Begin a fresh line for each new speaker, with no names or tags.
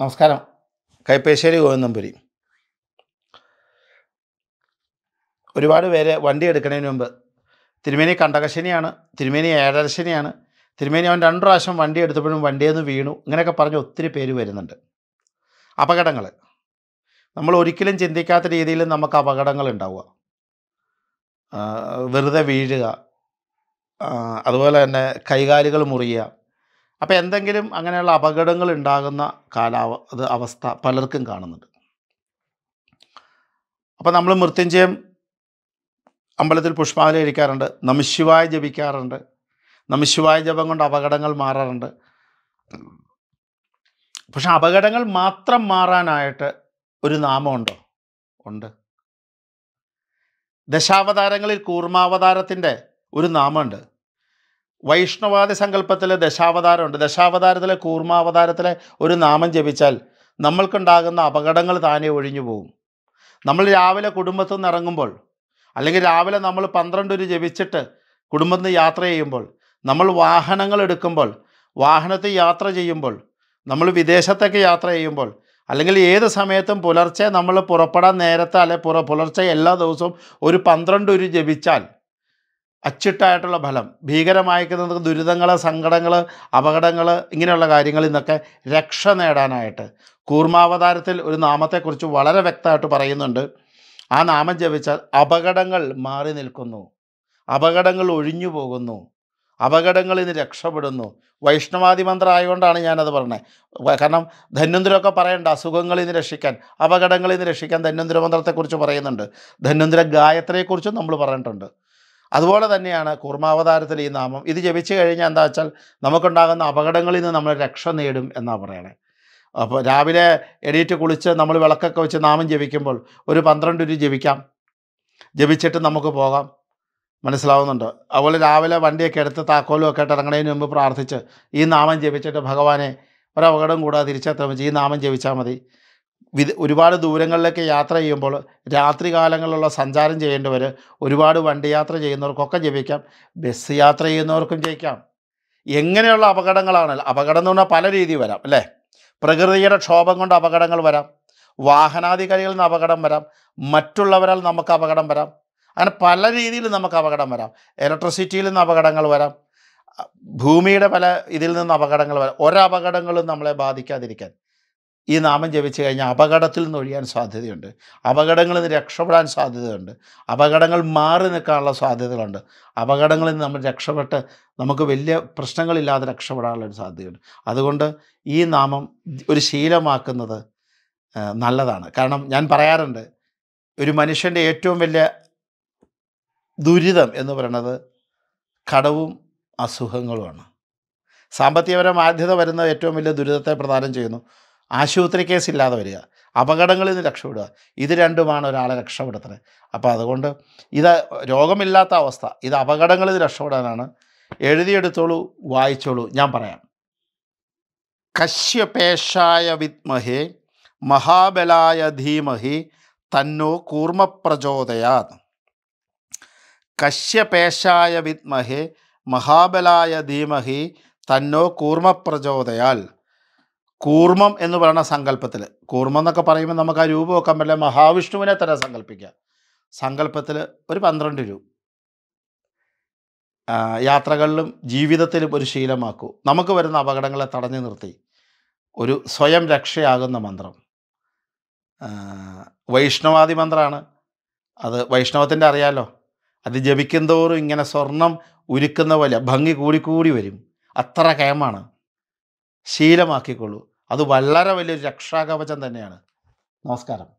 നമസ്കാരം കൈപ്പേശ്ശേരി ഗോവിന്ദംപുരി ഒരുപാട് പേര് വണ്ടി എടുക്കുന്നതിന് മുമ്പ് തിരുമേനി കണ്ടകശനിയാണ് തിരുമേനി ഏഴരശനിയാണ് തിരുമേനി അവൻ രണ്ട് പ്രാവശ്യം വണ്ടി എടുത്തപ്പോഴും വണ്ടിയിൽ നിന്ന് വീണു ഇങ്ങനെയൊക്കെ പറഞ്ഞ് ഒത്തിരി പേര് വരുന്നുണ്ട് അപകടങ്ങൾ നമ്മൾ ഒരിക്കലും ചിന്തിക്കാത്ത രീതിയിൽ നമുക്ക് അപകടങ്ങൾ ഉണ്ടാവുക വെറുതെ വീഴുക അതുപോലെ തന്നെ കൈകാലുകൾ മുറിയുക അപ്പോൾ എന്തെങ്കിലും അങ്ങനെയുള്ള അപകടങ്ങൾ ഉണ്ടാകുന്ന കാലാവ അവസ്ഥ പലർക്കും കാണുന്നുണ്ട് അപ്പോൾ നമ്മൾ മൃത്യുഞ്ജയം അമ്പലത്തിൽ പുഷ്പാവലി കഴിക്കാറുണ്ട് നമശിവായ ജപിക്കാറുണ്ട് നമശിവായ ജപം കൊണ്ട് അപകടങ്ങൾ മാറാറുണ്ട് പക്ഷെ അപകടങ്ങൾ മാത്രം മാറാനായിട്ട് ഒരു നാമമുണ്ടോ ഉണ്ട് ദശാവതാരങ്ങളിൽ കൂർമാവതാരത്തിൻ്റെ ഒരു നാമമുണ്ട് വൈഷ്ണവാദി സങ്കല്പത്തിലെ ദശാവതാരമുണ്ട് ദശാവതാരത്തിലെ കൂർമാവതാരത്തിലെ ഒരു നാമം ജപിച്ചാൽ നമ്മൾക്കുണ്ടാകുന്ന അപകടങ്ങൾ താനേ ഒഴിഞ്ഞു പോകും നമ്മൾ രാവിലെ കുടുംബത്തു നിന്ന് ഇറങ്ങുമ്പോൾ അല്ലെങ്കിൽ രാവിലെ നമ്മൾ പന്ത്രണ്ട് ഒരു ജപിച്ചിട്ട് കുടുംബത്തിൽ നിന്ന് യാത്ര ചെയ്യുമ്പോൾ നമ്മൾ വാഹനങ്ങൾ എടുക്കുമ്പോൾ വാഹനത്തിൽ യാത്ര ചെയ്യുമ്പോൾ നമ്മൾ വിദേശത്തേക്ക് യാത്ര ചെയ്യുമ്പോൾ അല്ലെങ്കിൽ ഏത് സമയത്തും പുലർച്ചെ നമ്മൾ പുറപ്പെടാൻ നേരത്തെ അല്ലെ പുറ പുലർച്ചെ എല്ലാ ദിവസവും ഒരു പന്ത്രണ്ട് ഒരു ജപിച്ചാൽ അച്ചിട്ടായിട്ടുള്ള ഫലം ഭീകരമായിരിക്കുന്നത് ദുരിതങ്ങൾ സങ്കടങ്ങൾ അപകടങ്ങൾ ഇങ്ങനെയുള്ള കാര്യങ്ങളിൽ നിന്നൊക്കെ രക്ഷ നേടാനായിട്ട് കൂർമാവതാരത്തിൽ ഒരു നാമത്തെക്കുറിച്ച് വളരെ വ്യക്തമായിട്ട് പറയുന്നുണ്ട് ആ നാമം ജപിച്ചാൽ അപകടങ്ങൾ മാറി നിൽക്കുന്നു അപകടങ്ങൾ ഒഴിഞ്ഞു പോകുന്നു അപകടങ്ങളിൽ നിന്ന് രക്ഷപ്പെടുന്നു വൈഷ്ണവാദി മന്ത്രം ആയതുകൊണ്ടാണ് ഞാനത് പറഞ്ഞത് കാരണം ധന്വന്തരമൊക്കെ പറയേണ്ട അസുഖങ്ങളിൽ നിന്ന് രക്ഷിക്കാൻ അപകടങ്ങളിൽ നിന്ന് രക്ഷിക്കാൻ ധന്വന്തിര മന്ത്രത്തെക്കുറിച്ച് പറയുന്നുണ്ട് ധന്വന്തിര ഗായത്രയെക്കുറിച്ചും നമ്മൾ പറഞ്ഞിട്ടുണ്ട് അതുപോലെ തന്നെയാണ് കൂർമാവതാരത്തിൽ ഈ നാമം ഇത് ജപിച്ചു കഴിഞ്ഞാൽ എന്താ വെച്ചാൽ നമുക്കുണ്ടാകുന്ന അപകടങ്ങളിൽ നിന്ന് നമ്മൾ രക്ഷ നേടും എന്നാണ് പറയണേ അപ്പോൾ രാവിലെ എണീറ്റ് കുളിച്ച് നമ്മൾ വിളക്കൊക്കെ വെച്ച് നാമം ജപിക്കുമ്പോൾ ഒരു പന്ത്രണ്ട് രൂപ ജപിക്കാം ജപിച്ചിട്ട് നമുക്ക് പോകാം മനസ്സിലാവുന്നുണ്ട് അതുപോലെ രാവിലെ വണ്ടിയൊക്കെ എടുത്ത് താക്കോലും ഒക്കെ ആയിട്ട് ഇറങ്ങുന്നതിന് മുമ്പ് പ്രാർത്ഥിച്ച് ഈ നാമം ജപിച്ചിട്ട് ഭഗവാനെ ഒരപകടം കൂടാതെ തിരിച്ചെത്താൻ വെച്ച് ഈ നാമം ജപിച്ചാൽ മതി വിദ ഒരുപാട് ദൂരങ്ങളിലേക്ക് യാത്ര ചെയ്യുമ്പോൾ രാത്രി കാലങ്ങളിലുള്ള സഞ്ചാരം ചെയ്യേണ്ടവർ ഒരുപാട് വണ്ടി യാത്ര ചെയ്യുന്നവർക്കൊക്കെ ജപിക്കാം ബസ് യാത്ര ചെയ്യുന്നവർക്കും ജയിക്കാം എങ്ങനെയുള്ള അപകടങ്ങളാണ് അപകടം എന്ന് പറഞ്ഞാൽ പല രീതി വരാം അല്ലേ പ്രകൃതിയുടെ ക്ഷോഭം കൊണ്ട് അപകടങ്ങൾ വരാം വാഹനാധികാരികളിൽ നിന്ന് അപകടം വരാം മറ്റുള്ളവരാൽ നമുക്ക് അപകടം വരാം അങ്ങനെ പല രീതിയിൽ നമുക്ക് അപകടം വരാം ഇലക്ട്രിസിറ്റിയിൽ നിന്ന് അപകടങ്ങൾ വരാം ഭൂമിയുടെ പല ഇതിൽ നിന്ന് അപകടങ്ങൾ വരാം ഒരപകടങ്ങളും നമ്മളെ ബാധിക്കാതിരിക്കാൻ ഈ നാമം ജപിച്ചു കഴിഞ്ഞാൽ അപകടത്തിൽ നിന്ന് ഒഴിയാൻ സാധ്യതയുണ്ട് അപകടങ്ങളിൽ നിന്ന് രക്ഷപ്പെടാൻ സാധ്യതയുണ്ട് അപകടങ്ങൾ മാറി നിൽക്കാനുള്ള സാധ്യതകളുണ്ട് അപകടങ്ങളിൽ നിന്ന് നമ്മൾ രക്ഷപ്പെട്ട് നമുക്ക് വലിയ പ്രശ്നങ്ങളില്ലാതെ രക്ഷപ്പെടാനുള്ള ഒരു സാധ്യതയുണ്ട് അതുകൊണ്ട് ഈ നാമം ഒരു ശീലമാക്കുന്നത് നല്ലതാണ് കാരണം ഞാൻ പറയാറുണ്ട് ഒരു മനുഷ്യൻ്റെ ഏറ്റവും വലിയ ദുരിതം എന്ന് പറയുന്നത് കടവും അസുഖങ്ങളുമാണ് സാമ്പത്തികപരമാധ്യത വരുന്ന ഏറ്റവും വലിയ ദുരിതത്തെ പ്രദാനം ചെയ്യുന്നു ആശുപത്രി കേസില്ലാതെ വരിക അപകടങ്ങളിൽ നിന്ന് രക്ഷപ്പെടുക ഇത് രണ്ടുമാണ് ഒരാളെ രക്ഷപ്പെടുത്തുന്നത് അപ്പോൾ അതുകൊണ്ട് ഇത് രോഗമില്ലാത്ത അവസ്ഥ ഇത് അപകടങ്ങളിൽ നിന്ന് രക്ഷപ്പെടാനാണ് എഴുതിയെടുത്തോളൂ വായിച്ചോളൂ ഞാൻ പറയാം കശ്യപേഷായ വിദ്മഹേ മഹാബലായ ധീമഹി തന്നോ കൂർമ്മപ്രചോദയാ കശ്യപേഷായ വിദ്മഹേ മഹാബലായ ധീമഹി തന്നോ കൂർമ്മപ്രചോദയാൽ കൂർമ്മം എന്ന് പറയുന്ന സങ്കല്പത്തിൽ കൂർമ്മം എന്നൊക്കെ പറയുമ്പോൾ നമുക്ക് ആ രൂപമൊക്കെ വല്ല മഹാവിഷ്ണുവിനെ തന്നെ സങ്കല്പിക്കുക സങ്കല്പത്തിൽ ഒരു പന്ത്രണ്ട് രൂപ യാത്രകളിലും ജീവിതത്തിലും ഒരു ശീലമാക്കൂ നമുക്ക് വരുന്ന അപകടങ്ങളെ തടഞ്ഞു നിർത്തി ഒരു സ്വയം രക്ഷയാകുന്ന മന്ത്രം വൈഷ്ണവാദി മന്ത്രമാണ് അത് വൈഷ്ണവത്തിൻ്റെ അറിയാലോ അത് തോറും ഇങ്ങനെ സ്വർണം ഉരുക്കുന്ന പോലെ ഭംഗി കൂടിക്കൂടി വരും അത്ര കേമാണ് ശീലമാക്കിക്കൊള്ളൂ അത് വളരെ വലിയൊരു രക്ഷാകവചം തന്നെയാണ് നമസ്കാരം